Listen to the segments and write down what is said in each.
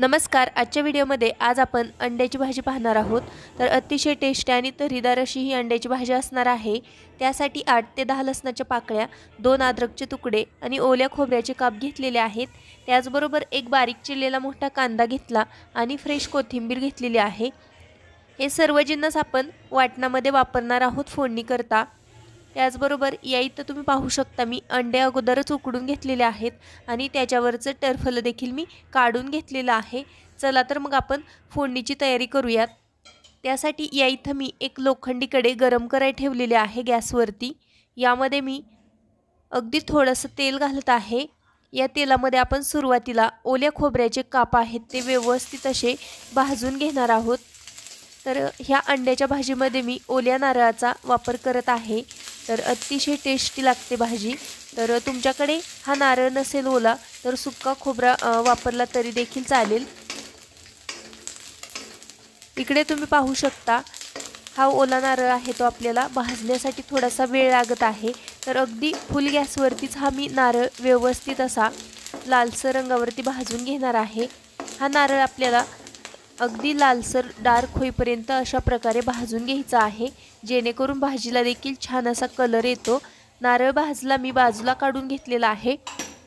नमस्कार आजच्या व्हिडिओमध्ये आज आपण अंड्याची भाजी पाहणार आहोत तर अतिशय टेस्टी आणि तरीदार अशी ही अंड्याची भाजी असणार आहे त्यासाठी आठ ते दहा लसणाच्या पाकळ्या दोन आद्रकचे तुकडे आणि ओल्या खोबऱ्याचे काप घेतलेले आहेत त्याचबरोबर एक बारीक चिरलेला मोठा कांदा घेतला आणि फ्रेश कोथिंबीर घेतलेली आहे हे सर्व जिन्नस आपण वाटणामध्ये वापरणार आहोत फोडणीकरता त्याचबरोबर या इथं तुम्ही पाहू शकता मी अंडे अगोदरच उकडून घेतलेले आहेत आणि त्याच्यावरचं टरफलं देखील मी काढून घेतलेलं आहे चला तर मग आपण फोडणीची तयारी करूयात त्यासाठी या इथं मी एक लोखंडीकडे गरम कराय ठेवलेले आहे गॅसवरती यामध्ये मी अगदी थोडंसं तेल घालत आहे या तेलामध्ये आपण सुरुवातीला ओल्या खोबऱ्याचे काप आहेत ते व्यवस्थित असे भाजून घेणार आहोत तर ह्या अंड्याच्या भाजीमध्ये मी ओल्या नारळाचा वापर करत आहे तर अतिशय टेस्टी लागते भाजी तर तुमच्याकडे हा नारळ नसेल ओला तर सुक्का खोबरा वापरला तरी देखील चालेल इकडे तुम्ही पाहू शकता हा ओला नारळ आहे तो आपल्याला भाजण्यासाठी थोडासा वेळ लागत आहे तर अगदी फुल गॅसवरतीच हा मी नारळ व्यवस्थित असा लालसर रंगावरती भाजून घेणार आहे हा नारळ आपल्याला अगदी लालसर डार्क होईपर्यंत अशा प्रकारे भाजून घ्यायचं आहे जेणेकरून भाजीला देखील छान असा कलर येतो नारळ भाजला मी बाजूला काढून घेतलेला आहे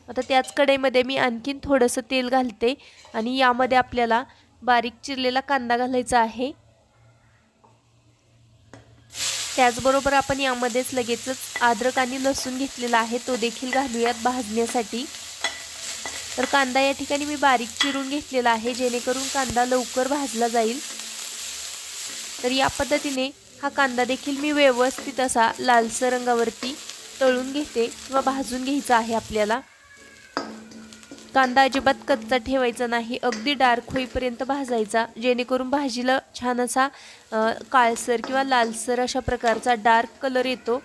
आता त्याच कढईमध्ये मी आणखीन थोडंसं तेल घालते आणि यामध्ये आपल्याला बारीक चिरलेला कांदा घालायचा आहे त्याचबरोबर आपण यामध्येच लगेचच अद्रक आणि लसूण घेतलेला आहे तो देखील घालूयात भाजण्यासाठी तर कांदा या ठिकाणी मी बारीक चिरून घेतलेला आहे जेणेकरून कांदा लवकर भाजला जाईल तर या पद्धतीने हा कांदा देखील मी व्यवस्थित असा लालसर रंगावरती तळून घेते किंवा भाजून घ्यायचा आहे आपल्याला कांदा अजिबात कच्चा ठेवायचा नाही अगदी डार्क होईपर्यंत भाजायचा जेणेकरून भाजीला छान असा काळसर किंवा लालसर अशा प्रकारचा डार्क कलर येतो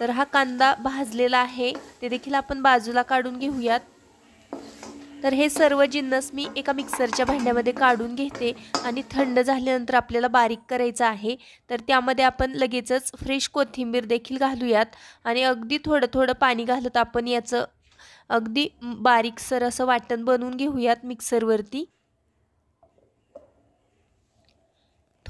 तर हा कांदा भाजलेला आहे ते देखील आपण बाजूला काढून घेऊयात तर हे सर्व जिन्नस मी एका मिक्सरच्या भांड्यामध्ये काढून घेते आणि थंड झाल्यानंतर आपल्याला बारीक करायचं आहे तर त्यामध्ये आपण लगेचच फ्रेश कोथिंबीर देखील घालूयात आणि अगदी थोडं थोडं पाणी घालत आपण याचं अगदी बारीकसर असं वाटण बनवून घेऊयात मिक्सरवरती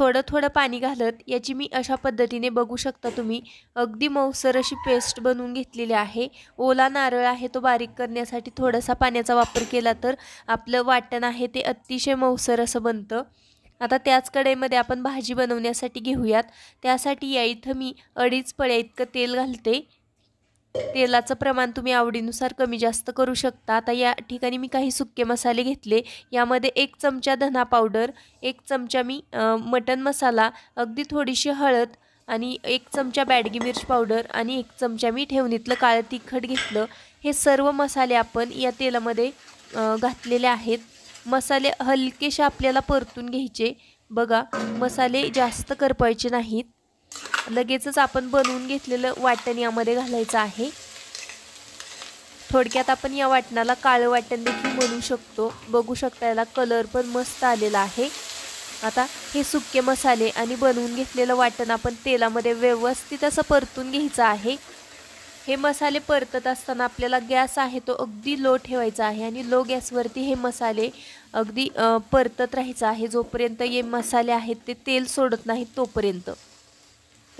थोडं थोडं पाणी घालत याची मी अशा पद्धतीने बघू शकता तुम्ही अगदी मौसर अशी पेस्ट बनवून घेतलेली आहे ओला नारळ आहे तो बारीक करण्यासाठी थोडासा पाण्याचा वापर केला तर आपलं वाटण आहे ते अतिशय मौसर असं बनतं आता त्याच कढईमध्ये आपण भाजी बनवण्यासाठी घेऊयात त्यासाठी या इथं मी अडीच पळ्या इतकं तेल घालते तेलाचं प्रमाण तुम्ही आवडीनुसार कमी जास्त करू शकता आता या ठिकाणी मी काही सुके मसाले घेतले यामध्ये एक चमचा धना पावडर एक चमचा मी मटन मसाला अगदी थोडीशी हळद आणि एक चमचा बॅडगी मिर्च पावडर आणि एक चमचा मी ठेवणीतलं काळं तिखट घेतलं हे सर्व मसाले आपण या तेलामध्ये घातलेले आहेत मसाले हलकेशा आपल्याला परतून घ्यायचे बघा मसाले जास्त करपायचे नाहीत लगेचच आपण बनवून घेतलेलं वाटण यामध्ये घालायचं आहे थोडक्यात आपण या वाटणाला काळं वाटण देखील बनवू शकतो बघू शकता याला कलर पण मस्त आलेला आहे आता हे सुके मसाले आणि बनवून घेतलेलं वाटण आपण तेलामध्ये व्यवस्थित असं परतून घ्यायचं आहे हे मसाले परतत असताना आपल्याला गॅस आहे तो अगदी लो ठेवायचा आहे आणि लो गॅसवरती हे मसाले अगदी परतत राहायचं आहे जोपर्यंत हे मसाले आहेत ते तेल सोडत नाहीत तोपर्यंत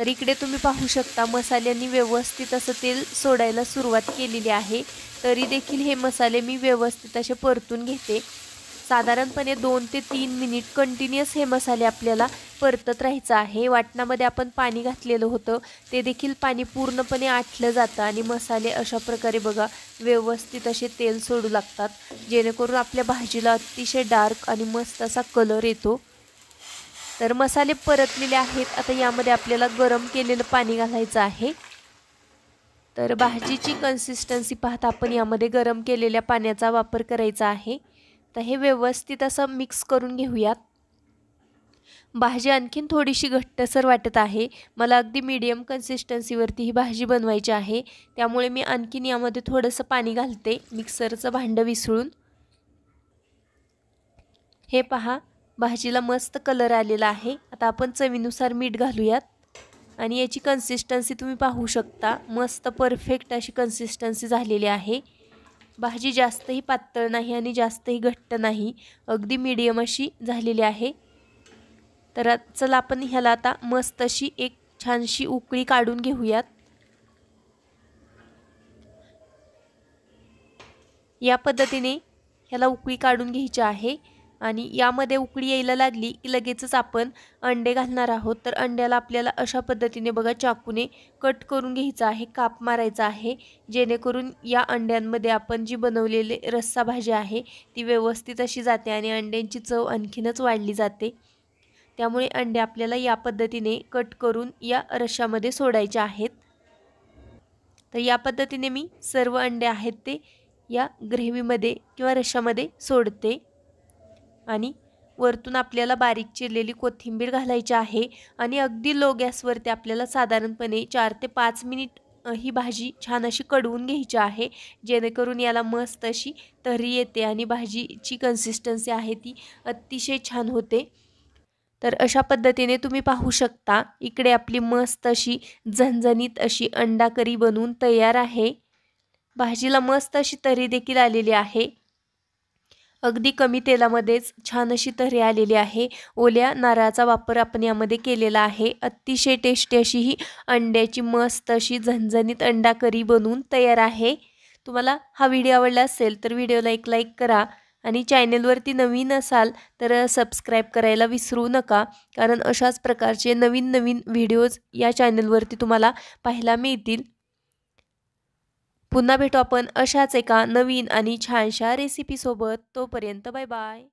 तर इकडे तुम्ही पाहू शकता मसाल्यांनी व्यवस्थित असं तेल सोडायला सुरुवात केलेली आहे तरी देखील हे मसाले मी व्यवस्थित असे परतून घेते साधारणपणे दोन ते तीन मिनिट कंटिन्युअस हे मसाले आपल्याला परतत राहायचं आहे वाटणामध्ये आपण पाणी घातलेलं होतं ते देखील पाणी पूर्णपणे आटलं जातं आणि मसाले अशा प्रकारे बघा व्यवस्थित असे तेल सोडू लागतात जेणेकरून आपल्या भाजीला अतिशय डार्क आणि मस्त असा कलर येतो तर मसाले परतलेले आहेत आता यामध्ये आपल्याला गरम केलेलं पाणी घालायचं आहे तर भाजीची कन्सिस्टन्सी पाहता आपण यामध्ये गरम केलेल्या पाण्याचा वापर करायचा आहे तर हे व्यवस्थित असं मिक्स करून घेऊयात भाजी आणखीन थोडीशी घट्टसर वाटत आहे मला अगदी मीडियम कन्सिस्टन्सीवरती ही भाजी बनवायची आहे त्यामुळे मी आणखीन यामध्ये थोडंसं पाणी घालते मिक्सरचं भांडं विसळून हे पहा भाजीला मस्त कलर आलेला आहे आता आपण चवीनुसार मीठ घालूयात आणि याची कन्सिस्टन्सी तुम्ही पाहू शकता मस्त परफेक्ट अशी कन्सिस्टन्सी झालेली आहे भाजी जास्तही पातळ नाही आणि जास्तही घट्ट नाही अगदी मीडियम अशी झालेली आहे तर चला आपण ह्याला आता मस्त अशी एक छानशी उकळी काढून घेऊयात या पद्धतीने ह्याला उकळी काढून घ्यायची आहे आणि यामध्ये उकळी यायला लागली की लगेचच आपण अंडे घालणार आहोत तर अंड्याला आपल्याला अशा पद्धतीने बघा चाकूने कट करून घ्यायचं आहे काप मारायचं आहे जेणेकरून या अंड्यांमध्ये आपण जी बनवलेले रस्सा भाजी आहे ती व्यवस्थित अशी जाते आणि अंड्यांची चव आणखीनच वाढली जाते त्यामुळे अंडे आपल्याला या पद्धतीने कट करून या रशामध्ये सोडायचे आहेत तर या पद्धतीने मी सर्व अंडे आहेत ते या ग्रेव्हीमध्ये किंवा रशामध्ये सोडते आणि वरतून आपल्याला बारीक चिरलेली कोथिंबीर घालायची आहे आणि अगदी लो गॅसवरती आपल्याला साधारणपणे चार ते पाच मिनिट ही भाजी छान अशी कडवून घ्यायची आहे जेणेकरून याला मस्त अशी तर्री येते आणि भाजीची कन्सिस्टन्सी आहे ती अतिशय छान होते तर अशा पद्धतीने तुम्ही पाहू शकता इकडे आपली मस्त अशी झणझणीत अशी अंडा करी बनवून तयार आहे भाजीला मस्त अशी तर्री देखील आलेली आहे अगदी कमी तेलामध्येच छान अशी तरी आलेली आहे ओल्या नारळाचा वापर आपण यामध्ये केलेला आहे अतिशय टेस्टी अशी ही अंड्याची मस्त अशी झणझणीत अंडा करी बनवून तयार आहे तुम्हाला हा व्हिडिओ आवडला असेल तर व्हिडिओला एक लाईक करा आणि चॅनेलवरती नवीन असाल तर सबस्क्राईब करायला विसरू नका कारण अशाच प्रकारचे नवीन नवीन व्हिडिओज या चॅनलवरती तुम्हाला पाहायला मिळतील पुन्हा भेटू आपण अशाच एका नवीन आणि छानशा रेसिपीसोबत तोपर्यंत बाय बाय